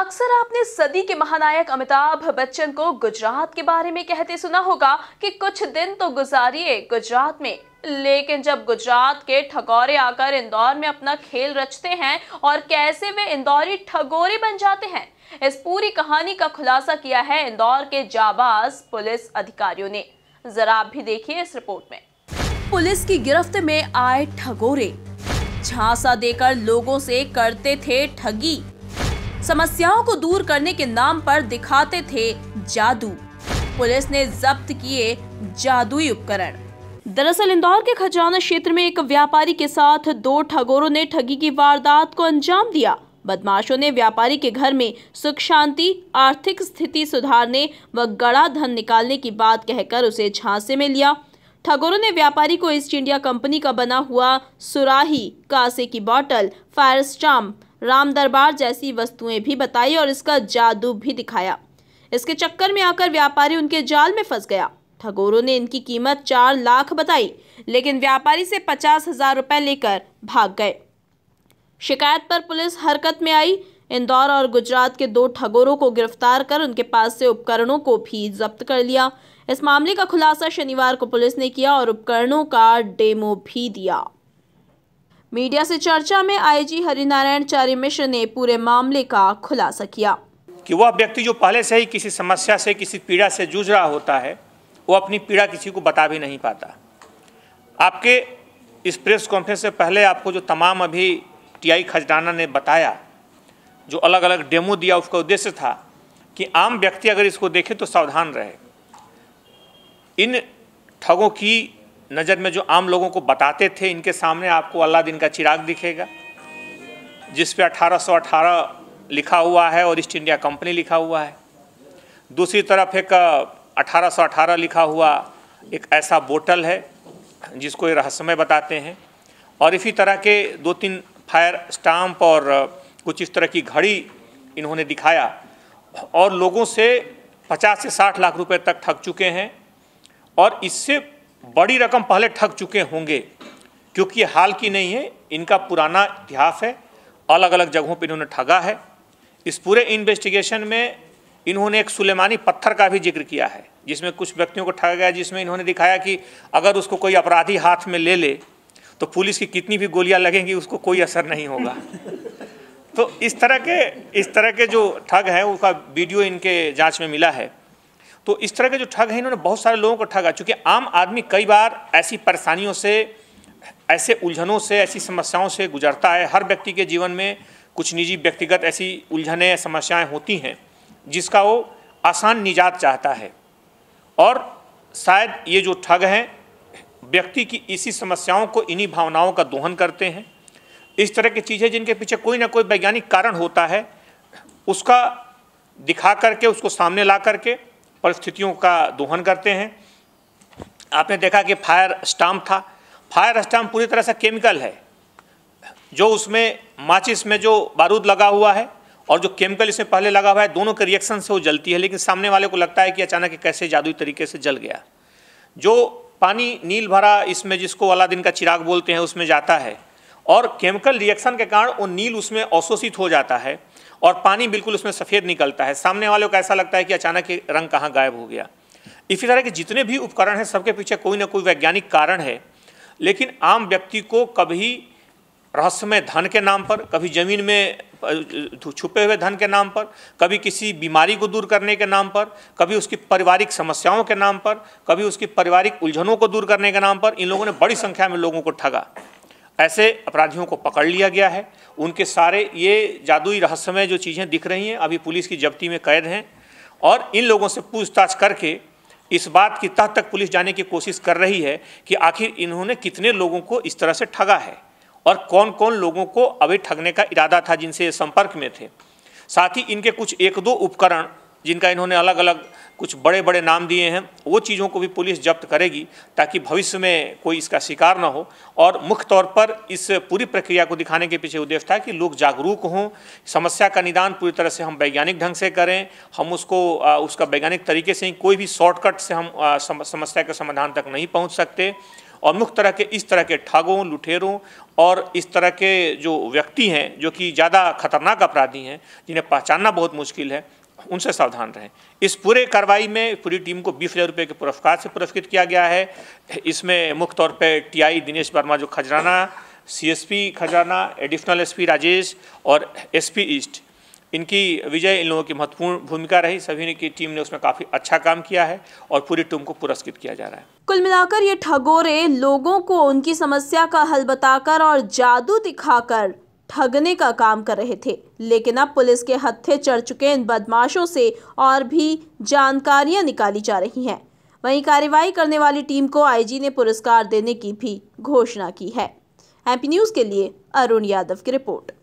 अक्सर आपने सदी के महानायक अमिताभ बच्चन को गुजरात के बारे में कहते सुना होगा कि कुछ दिन तो गुजारिए गुजरात में लेकिन जब गुजरात के ठगोरे आकर इंदौर में अपना खेल रचते हैं और कैसे वे इंदौरी ठगोरे बन जाते हैं इस पूरी कहानी का खुलासा किया है इंदौर के जाबाज पुलिस अधिकारियों ने जरा आप भी देखिए इस रिपोर्ट में पुलिस की गिरफ्त में आए ठगोरे झांसा देकर लोगों से करते थे ठगी समस्याओं को दूर करने के नाम पर दिखाते थे जादू पुलिस ने जब्त किए जादुई उपकरण दरअसल इंदौर के खजाना क्षेत्र में एक व्यापारी के साथ दो ठगोरों ने ठगी की वारदात को अंजाम दिया बदमाशों ने व्यापारी के घर में सुख शांति आर्थिक स्थिति सुधारने व गड़ा धन निकालने की बात कहकर उसे झांसे में लिया ठगोरों ने व्यापारी को ईस्ट इंडिया कंपनी का बना हुआ सुराही कासे की बोतल फायर स्टाम्प राम दरबार जैसी वस्तुएं भी बताई और इसका जादू भी दिखाया इसके चक्कर में आकर व्यापारी उनके जाल में फंस गया ठगोरों ने इनकी कीमत चार लाख बताई लेकिन व्यापारी से पचास हजार रुपये लेकर भाग गए शिकायत पर पुलिस हरकत में आई इंदौर और गुजरात के दो ठगोरों को गिरफ्तार कर उनके पास से उपकरणों को भी जब्त कर लिया इस मामले का खुलासा शनिवार को पुलिस ने किया और उपकरणों का डेमो भी दिया मीडिया से चर्चा में आईजी हरिनारायण चारी मिश्र ने पूरे मामले का खुलासा किया कि वह व्यक्ति जो पहले से ही किसी समस्या से किसी पीड़ा से जूझ रहा होता है वो अपनी पीड़ा किसी को बता भी नहीं पाता आपके इस प्रेस कॉन्फ्रेंस से पहले आपको जो तमाम अभी टीआई खजराना ने बताया जो अलग अलग डेमो दिया उसका उद्देश्य था कि आम व्यक्ति अगर इसको देखे तो सावधान रहे इन ठगों की नज़र में जो आम लोगों को बताते थे इनके सामने आपको अल्लाह दिन का चिराग दिखेगा जिस पे 1818 लिखा हुआ है और ईस्ट इंडिया कंपनी लिखा हुआ है दूसरी तरफ एक 1818 लिखा हुआ एक ऐसा बोटल है जिसको ये रहस्यमय बताते हैं और इसी तरह के दो तीन फायर स्टाम्प और कुछ इस तरह की घड़ी इन्होंने दिखाया और लोगों से 50 से 60 लाख रुपए तक ठग चुके हैं और इससे बड़ी रकम पहले ठग चुके होंगे क्योंकि हाल की नहीं है इनका पुराना इतिहास है अलग अलग जगहों पर इन्होंने ठगा है इस पूरे इन्वेस्टिगेशन में इन्होंने एक सुलेमानी पत्थर का भी जिक्र किया है जिसमें कुछ व्यक्तियों को ठगा गया जिसमें इन्होंने दिखाया कि अगर उसको कोई अपराधी हाथ में ले ले तो पुलिस की कितनी भी गोलियां लगेंगी उसको कोई असर नहीं होगा तो इस तरह के इस तरह के जो ठग हैं उसका वीडियो इनके जांच में मिला है तो इस तरह के जो ठग हैं इन्होंने बहुत सारे लोगों को ठगा चूँकि आम आदमी कई बार ऐसी परेशानियों से ऐसे उलझनों से ऐसी समस्याओं से गुजरता है हर व्यक्ति के जीवन में कुछ निजी व्यक्तिगत ऐसी उलझने समस्याएं होती हैं जिसका वो आसान निजात चाहता है और शायद ये जो ठग हैं व्यक्ति की इसी समस्याओं को इन्हीं भावनाओं का दोहन करते हैं इस तरह की चीज़ें जिनके पीछे कोई ना कोई वैज्ञानिक कारण होता है उसका दिखा करके उसको सामने ला करके परिस्थितियों का दोहन करते हैं आपने देखा कि फायर स्टाम्प था फायर स्टाम्प पूरी तरह से केमिकल है जो उसमें माचिस में जो बारूद लगा हुआ है और जो केमिकल इसमें पहले लगा हुआ है दोनों के रिएक्शन से वो जलती है लेकिन सामने वाले को लगता है कि अचानक कैसे जादुई तरीके से जल गया जो पानी नील भरा इसमें जिसको दिन का चिराग बोलते हैं उसमें जाता है और केमिकल रिएक्शन के कारण वो नील उसमें अवशोषित हो जाता है और पानी बिल्कुल उसमें सफ़ेद निकलता है सामने वाले को ऐसा लगता है कि अचानक ये रंग कहाँ गायब हो गया इसी तरह के जितने भी उपकरण हैं सबके पीछे कोई ना कोई वैज्ञानिक कारण है लेकिन आम व्यक्ति को कभी रहस्यमय धन के नाम पर कभी ज़मीन में छुपे हुए धन के नाम पर कभी किसी बीमारी को दूर करने के नाम पर कभी उसकी पारिवारिक समस्याओं के नाम पर कभी उसकी पारिवारिक उलझनों को दूर करने के नाम पर इन लोगों ने बड़ी संख्या में लोगों को ठगा ऐसे अपराधियों को पकड़ लिया गया है उनके सारे ये जादुई रहस्यमय जो चीज़ें दिख रही हैं अभी पुलिस की जब्ती में कैद हैं और इन लोगों से पूछताछ करके इस बात की तह तक पुलिस जाने की कोशिश कर रही है कि आखिर इन्होंने कितने लोगों को इस तरह से ठगा है और कौन कौन लोगों को अभी ठगने का इरादा था जिनसे ये संपर्क में थे साथ ही इनके कुछ एक दो उपकरण जिनका इन्होंने अलग अलग कुछ बड़े बड़े नाम दिए हैं वो चीज़ों को भी पुलिस जब्त करेगी ताकि भविष्य में कोई इसका शिकार ना हो और मुख्य तौर पर इस पूरी प्रक्रिया को दिखाने के पीछे उद्देश्य था कि लोग जागरूक हों समस्या का निदान पूरी तरह से हम वैज्ञानिक ढंग से करें हम उसको उसका वैज्ञानिक तरीके से ही कोई भी शॉर्टकट से हम समस्या के समाधान तक नहीं पहुँच सकते और मुख्य तरह के इस तरह के ठगों लुठेरों और इस तरह के जो व्यक्ति हैं जो कि ज़्यादा खतरनाक अपराधी हैं जिन्हें पहचानना बहुत मुश्किल है उनसे सावधान रहें इस पूरे कार्रवाई में पूरी टीम को बीस हज़ार रुपये के पुरस्कार से पुरस्कृत किया गया है इसमें मुख्य तौर पर टीआई दिनेश वर्मा जो खजराना सीएसपी खजाना एडिशनल एसपी राजेश और एसपी ईस्ट इनकी विजय इन लोगों की महत्वपूर्ण भूमिका रही सभी ने की टीम ने उसमें काफी अच्छा काम किया है और पूरी टीम को पुरस्कृत किया जा रहा है कुल मिलाकर ये ठगोरे लोगों को उनकी समस्या का हल बताकर और जादू दिखाकर ठगने का काम कर रहे थे लेकिन अब पुलिस के हत्थे चढ़ चुके इन बदमाशों से और भी जानकारियां निकाली जा रही हैं वहीं कार्रवाई करने वाली टीम को आईजी ने पुरस्कार देने की भी घोषणा की है एमपी न्यूज़ के लिए अरुण यादव की रिपोर्ट